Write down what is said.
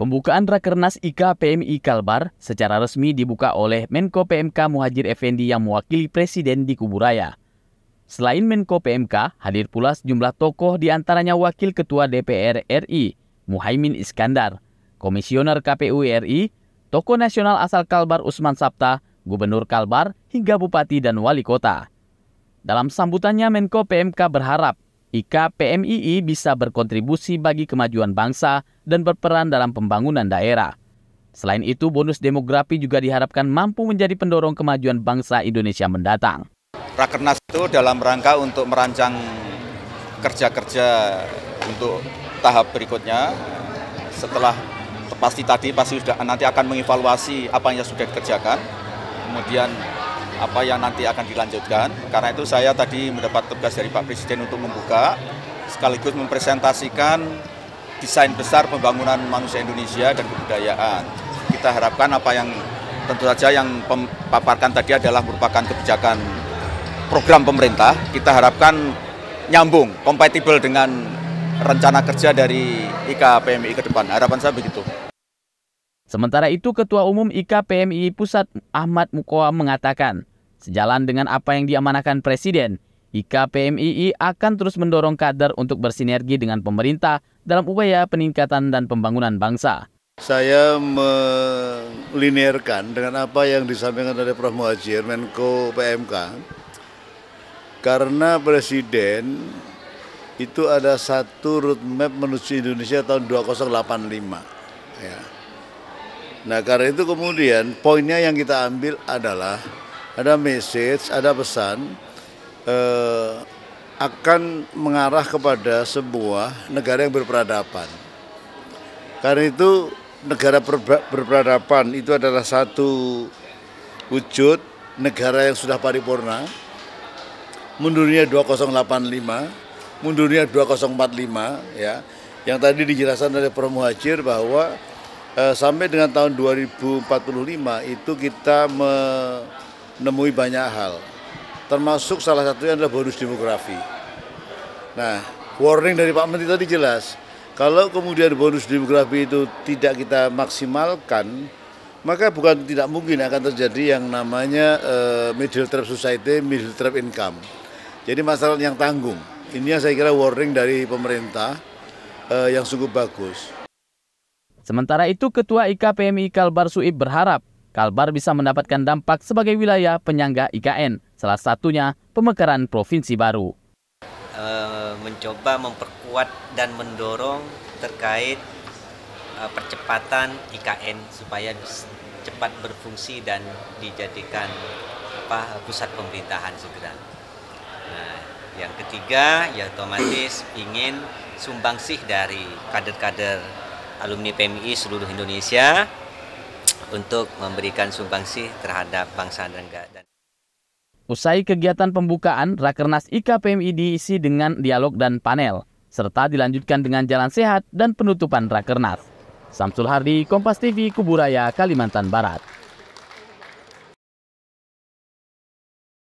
Pembukaan Rakernas IKPMI Kalbar secara resmi dibuka oleh Menko PMK Muhajir Effendi yang mewakili Presiden di Kuburaya. Selain Menko PMK, hadir pula sejumlah tokoh diantaranya Wakil Ketua DPR RI, Muhaimin Iskandar, Komisioner KPU RI, tokoh nasional asal Kalbar Usman Sabta, Gubernur Kalbar, hingga Bupati dan Wali Kota. Dalam sambutannya, Menko PMK berharap IKPMII bisa berkontribusi bagi kemajuan bangsa dan berperan dalam pembangunan daerah. Selain itu, bonus demografi juga diharapkan mampu menjadi pendorong kemajuan bangsa Indonesia mendatang. Rakernas itu dalam rangka untuk merancang kerja-kerja untuk tahap berikutnya. Setelah pasti tadi pasti sudah nanti akan mengevaluasi apa yang sudah dikerjakan. Kemudian apa yang nanti akan dilanjutkan. Karena itu saya tadi mendapat tugas dari Pak Presiden untuk membuka sekaligus mempresentasikan desain besar pembangunan manusia Indonesia dan kebudayaan. Kita harapkan apa yang tentu saja yang paparkan tadi adalah merupakan kebijakan program pemerintah. Kita harapkan nyambung, kompatibel dengan rencana kerja dari IKPMI ke depan. Harapan saya begitu. Sementara itu, Ketua Umum IKPMI Pusat Ahmad Mukoa mengatakan, Sejalan dengan apa yang diamanakan Presiden, IKPMII akan terus mendorong kader untuk bersinergi dengan pemerintah dalam upaya peningkatan dan pembangunan bangsa. Saya melinierkan dengan apa yang disampaikan oleh Prof. Muhajir, Menko PMK, karena Presiden itu ada satu roadmap menuju Indonesia tahun 2085. Ya. Nah karena itu kemudian poinnya yang kita ambil adalah ada message, ada pesan eh, akan mengarah kepada sebuah negara yang berperadaban. Karena itu negara berperadaban itu adalah satu wujud negara yang sudah paripurna. Mundurnya 2085, mundurnya 2045 ya. Yang tadi dijelaskan oleh Prof. Muhajir bahwa eh, sampai dengan tahun 2045 itu kita me menemui banyak hal. Termasuk salah satunya adalah bonus demografi. Nah, warning dari Pak Menteri tadi jelas. Kalau kemudian bonus demografi itu tidak kita maksimalkan, maka bukan tidak mungkin akan terjadi yang namanya uh, middle trap society, middle trap income. Jadi masalah yang tanggung. Ini yang saya kira warning dari pemerintah uh, yang sungguh bagus. Sementara itu, Ketua IKPMI Kalbar Suib berharap Kalbar bisa mendapatkan dampak sebagai wilayah penyangga IKN, salah satunya pemekaran provinsi baru. Eh, mencoba memperkuat dan mendorong terkait eh, percepatan IKN supaya cepat berfungsi dan dijadikan apa pusat pemerintahan segera. Nah, yang ketiga ya otomatis ingin sumbangsih dari kader-kader alumni PMI seluruh Indonesia untuk memberikan sumbangsih terhadap bangsa dan negara. Usai kegiatan pembukaan, Rakernas IKPMI diisi dengan dialog dan panel, serta dilanjutkan dengan jalan sehat dan penutupan Rakernas. Samsul Hardi, Kompas TV, Kuburaya, Kalimantan Barat.